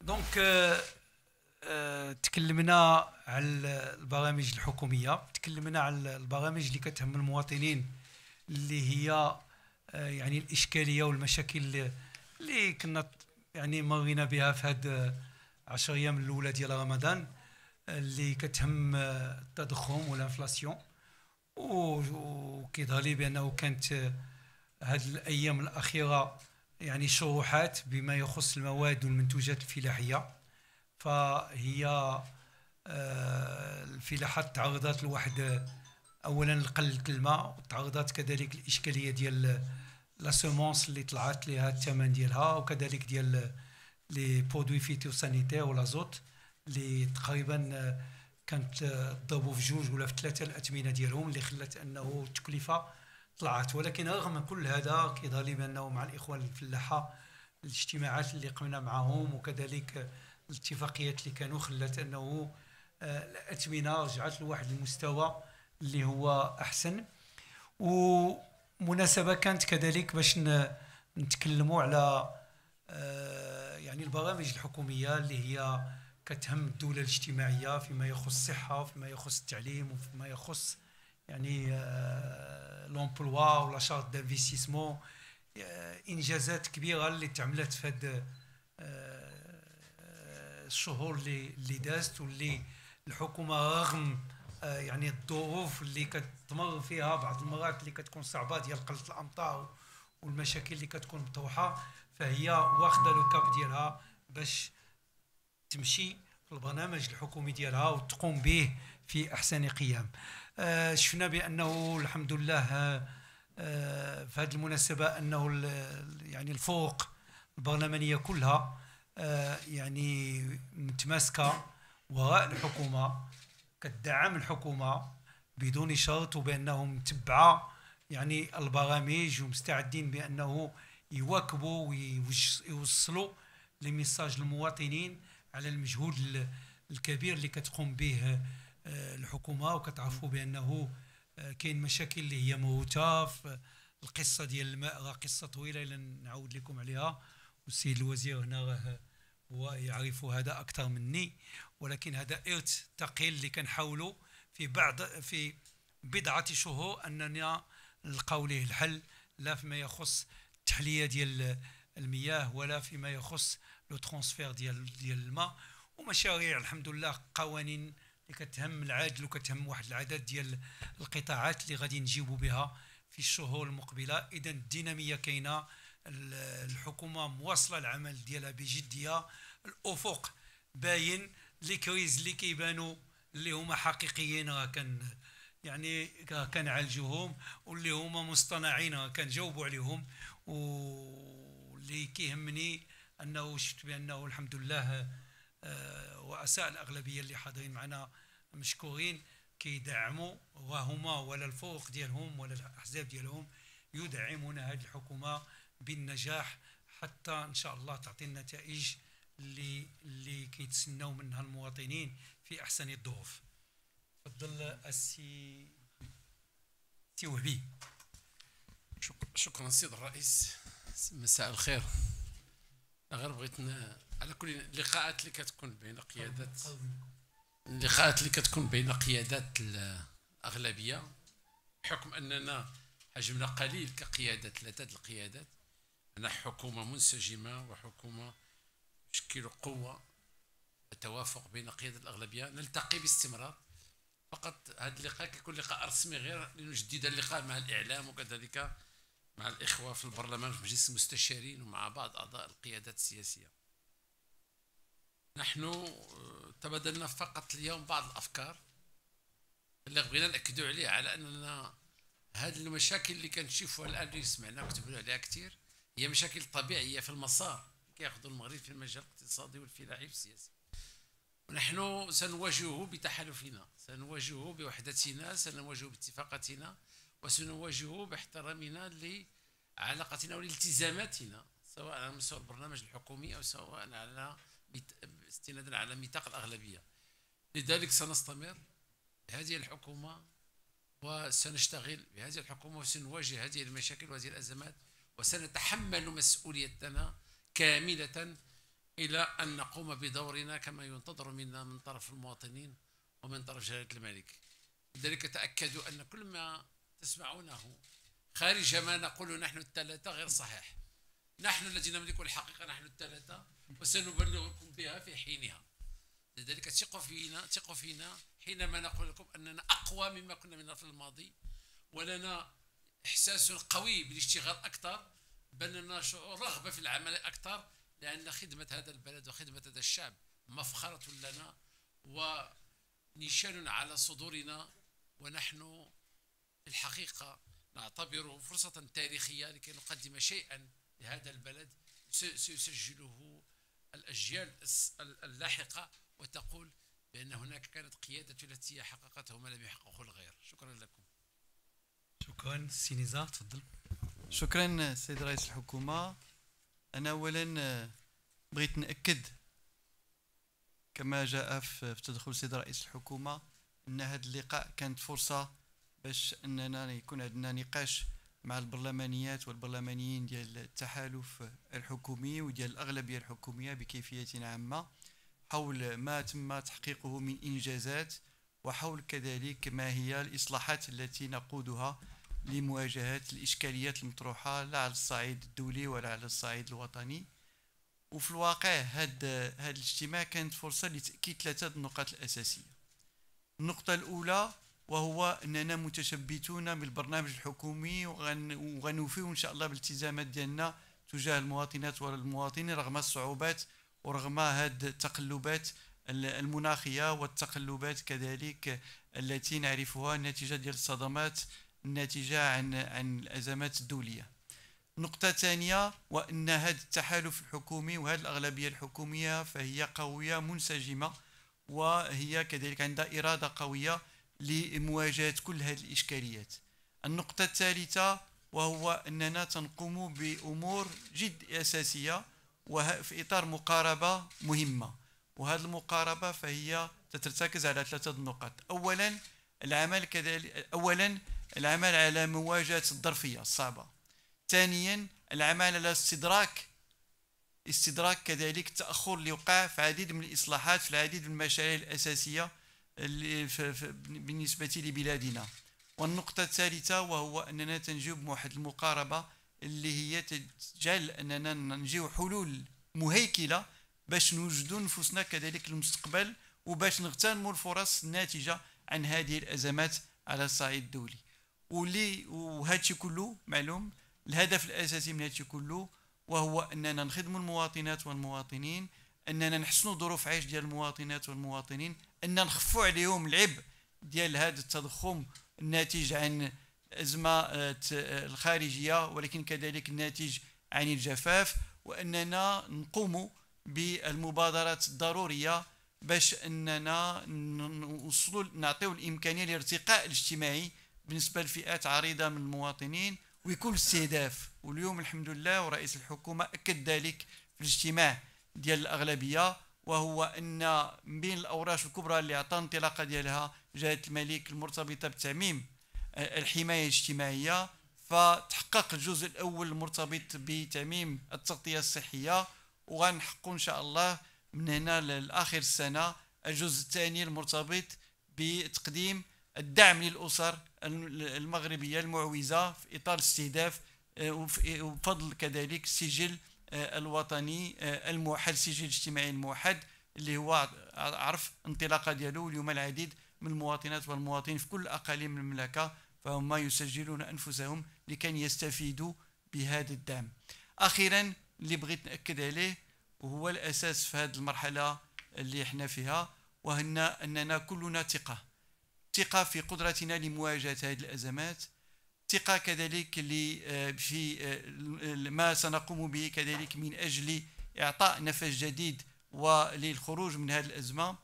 دونك آه، آه، تكلمنا على البرامج الحكوميه تكلمنا على البرامج اللي كتهم المواطنين اللي هي آه، يعني الاشكاليه والمشاكل اللي, اللي كنا يعني مرينا بها في هاد 10 ايام الاولى ديال رمضان اللي كتهم التضخم والانفلاسيون وكيظهر لي بانه كانت هاد الايام الاخيره يعني شروحات بما يخص المواد والمنتوجات الفلاحيه فهي آه، الفلاحات تعرضت لواحد اولا لقلة الماء وتعرضت كذلك الاشكاليه ديال لا سومونس اللي طلعت ليها الثمن ديالها وكذلك ديال لي برودوي ولا زوت اللي تقريبا آه، كانت آه، ضربوا في جوج ولا في ثلاثه الاثمنه ديالهم اللي خلات انه التكلفه طلعت ولكن رغم كل هذا كيظهر لي بانه مع الاخوه الفلاحه الاجتماعات اللي قمنا معهم وكذلك الاتفاقيات اللي كانوا خلات انه آه، الاثمنه رجعت لواحد المستوى اللي هو احسن ومناسبه كانت كذلك باش نتكلموا على آه، يعني البرامج الحكوميه اللي هي كتهم الدوله الاجتماعيه فيما يخص الصحه وفيما يخص التعليم وفيما يخص يعني آه، لومبلوا ولا شارت دانفيستيسمون آه، انجازات كبيره اللي تعملت في هاد آه، الشهور اللي اللي دازت واللي الحكومه رغم يعني الظروف اللي كتمر فيها بعض المرات اللي كتكون صعبه ديال قله الامطار والمشاكل اللي كتكون مطروحه فهي واخده لو كاب ديالها باش تمشي في البرنامج الحكومي ديالها وتقوم به في احسن قيام آه، شفنا بانه الحمد لله آه، في هذه المناسبه انه يعني الفوق البرلمانيه كلها آه، يعني متماسكه وراء الحكومه كتدعم الحكومه بدون شرط وبانهم متبعه يعني البرامج ومستعدين بانه يواكبوا ويوصلوا لميساج المواطنين على المجهود الكبير اللي كتقوم به الحكومه وكتعرفوا بانه آه، كاين مشاكل اللي هي موته في القصه ديال الماء قصه طويله الا نعود لكم عليها والسيد الوزير هنا راه هو يعرف هذا اكثر مني ولكن هذا ارث ثقيل اللي كنحاولوا في بعض في بضعه شهور اننا نلقاو ليه الحل لا فيما يخص التحليه ديال المياه ولا فيما يخص لو ترونسفير ديال ديال الماء ومشاريع الحمد لله قوانين اللي كتهم العاجل وكتهم واحد العدد ديال القطاعات اللي غادي نجيبوا بها في الشهور المقبله اذا الديناميه كاينه الحكومه مواصله العمل ديالها بجديه الافق باين لي كريز اللي كيبانوا اللي هما حقيقيين راه كان يعني كنعالجوهم واللي هما مصطنعين راه كنجاوبوا عليهم واللي كيهمني انه شفت بانه الحمد لله آه، رؤساء الاغلبيه اللي حاضرين معنا مشكورين كيدعموا وهما ولا الفرق ديالهم ولا الاحزاب ديالهم يدعمون هذه الحكومه بالنجاح حتى ان شاء الله تعطي النتائج اللي اللي كيتسناو منها المواطنين في احسن الظروف تفضل السي سي وهبي شكرا سيد الرئيس مساء الخير غير بغيت على كل اللقاءات اللي كتكون بين قيادات اللقاءات اللي كتكون بين قيادات الاغلبيه بحكم اننا حجمنا قليل كقيادات ثلاثه القيادات أنا حكومه منسجمه وحكومه تشكل قوه التوافق بين قيادة الأغلبية نلتقي باستمرار فقط هذا اللقاء كيكون لقاء رسمي غير لنجدد اللقاء مع الإعلام وكذلك مع الإخوة في البرلمان في مجلس المستشارين ومع بعض أعضاء القيادات السياسية نحن آه، تبادلنا فقط اليوم بعض الأفكار اللي بغينا نأكدوا عليها على أننا هذه المشاكل اللي كنشوفوها الآن اللي سمعنا وكتبنا عليها كثير هي مشاكل طبيعية في المسار كياخذوا المغرب في المجال الاقتصادي والفلاحي والسياسي ونحن سنواجهه بتحالفنا سنواجهه بوحدتنا سنواجهه باتفاقتنا وسنواجهه باحترامنا علاقتنا والالتزاماتنا سواء على مستوى البرنامج الحكومي او سواء على استنادا على ميثاق الاغلبيه لذلك سنستمر بهذه الحكومه وسنشتغل بهذه الحكومه وسنواجه هذه المشاكل وهذه الازمات وسنتحمل مسؤوليتنا كامله الى ان نقوم بدورنا كما ينتظر منا من طرف المواطنين ومن طرف جلاله الملك لذلك تاكدوا ان كل ما تسمعونه خارج ما نقوله نحن الثلاثة غير صحيح نحن الذين نملك الحقيقة نحن الثلاثة وسنبلغكم بها في حينها لذلك ثقوا فينا ثقوا فينا حينما نقول لكم أننا أقوى مما كنا من في الماضي ولنا إحساس قوي بالاشتغال أكثر بل لنا شعور رغبة في العمل أكثر لأن خدمة هذا البلد وخدمة هذا الشعب مفخرة لنا ونشان على صدورنا ونحن في الحقيقة نعتبره فرصة تاريخية لكي نقدم شيئا لهذا البلد سيسجله الأجيال اللاحقة وتقول بأن هناك كانت قيادة ثلاثية حققته ما لم يحققه الغير شكرا لكم شكرا سي نزار تفضل شكرا سيد رئيس الحكومة أنا أولا بغيت نأكد كما جاء في تدخل سيد رئيس الحكومة أن هذا اللقاء كانت فرصة باش اننا يكون عندنا نقاش مع البرلمانيات والبرلمانيين ديال التحالف الحكومي وديال الاغلبيه الحكوميه بكيفيه عامه حول ما تم تحقيقه من انجازات وحول كذلك ما هي الاصلاحات التي نقودها لمواجهه الاشكاليات المطروحه لا على الصعيد الدولي ولا على الصعيد الوطني وفي الواقع هذا هذا الاجتماع كانت فرصه لتاكيد ثلاثه النقاط الاساسيه النقطه الاولى وهو اننا متشبتون بالبرنامج الحكومي وغنوفيو ان شاء الله بالالتزامات ديالنا تجاه المواطنات والمواطنين رغم الصعوبات ورغم هذه التقلبات المناخيه والتقلبات كذلك التي نعرفها نتيجه ديال الصدمات الناتجه عن عن الازمات الدوليه نقطة ثانية وأن هذا التحالف الحكومي وهذه الأغلبية الحكومية فهي قوية منسجمة وهي كذلك عندها إرادة قوية لمواجهة كل هذه الإشكاليات النقطة الثالثة وهو أننا تنقوم بأمور جد أساسية وفي إطار مقاربة مهمة وهذه المقاربة فهي تترتكز على ثلاثة نقاط أولا العمل كذلك أولا العمل على مواجهة الظرفية الصعبة ثانيا العمل على استدراك استدراك كذلك التأخر اللي وقع في عديد من الإصلاحات في العديد من المشاريع الأساسية اللي بالنسبة لبلادنا والنقطة الثالثة وهو أننا تنجب واحد المقاربة اللي هي تجعل أننا نجيو حلول مهيكلة باش نوجدوا نفوسنا كذلك المستقبل وباش نغتنموا الفرص الناتجة عن هذه الأزمات على الصعيد الدولي واللي وهادشي كله معلوم الهدف الأساسي من هادشي كله وهو أننا نخدم المواطنات والمواطنين اننا نحسنوا ظروف عيش ديال المواطنات والمواطنين ان نخفوا عليهم العبء ديال هذا التضخم الناتج عن ازمه آه، آه، الخارجيه ولكن كذلك الناتج عن الجفاف واننا نقوم بالمبادرات الضروريه باش اننا نوصلوا نعطيو الامكانيه للارتقاء الاجتماعي بالنسبه لفئات عريضه من المواطنين ويكون استهداف واليوم الحمد لله ورئيس الحكومه اكد ذلك في الاجتماع ديال الاغلبيه وهو ان بين الاوراش الكبرى اللي عطى انطلاقه ديالها جهه الملك المرتبطه بتعميم آه، الحمايه الاجتماعيه فتحقق الجزء الاول المرتبط بتعميم التغطيه الصحيه وغنحقوا ان شاء الله من هنا لاخر السنه الجزء الثاني المرتبط بتقديم الدعم للاسر المغربيه المعوزه في اطار استهداف آه، وبفضل كذلك سجل آه، الوطني آه، الموحد السجل الاجتماعي الموحد اللي هو عرف انطلاقه ديالو اليوم العديد من المواطنات والمواطنين في كل اقاليم المملكه فهم يسجلون انفسهم لكي يستفيدوا بهذا الدعم اخيرا اللي بغيت ناكد عليه وهو الاساس في هذه المرحله اللي احنا فيها وهنا اننا كلنا ثقه ثقه في قدرتنا لمواجهه هذه الازمات ثقة كذلك آه، في آه، ما سنقوم به كذلك من أجل إعطاء نفس جديد وللخروج من هذه الأزمة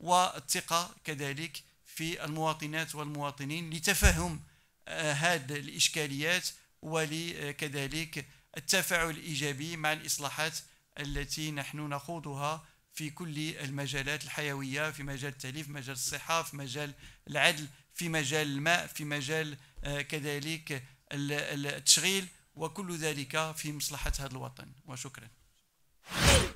والثقة كذلك في المواطنات والمواطنين لتفهم آه، هذه الإشكاليات ولكذلك التفاعل الإيجابي مع الإصلاحات التي نحن نخوضها في كل المجالات الحيوية في مجال التأليف مجال الصحة في مجال العدل في مجال الماء في مجال آه، كذلك التشغيل وكل ذلك في مصلحة هذا الوطن وشكرا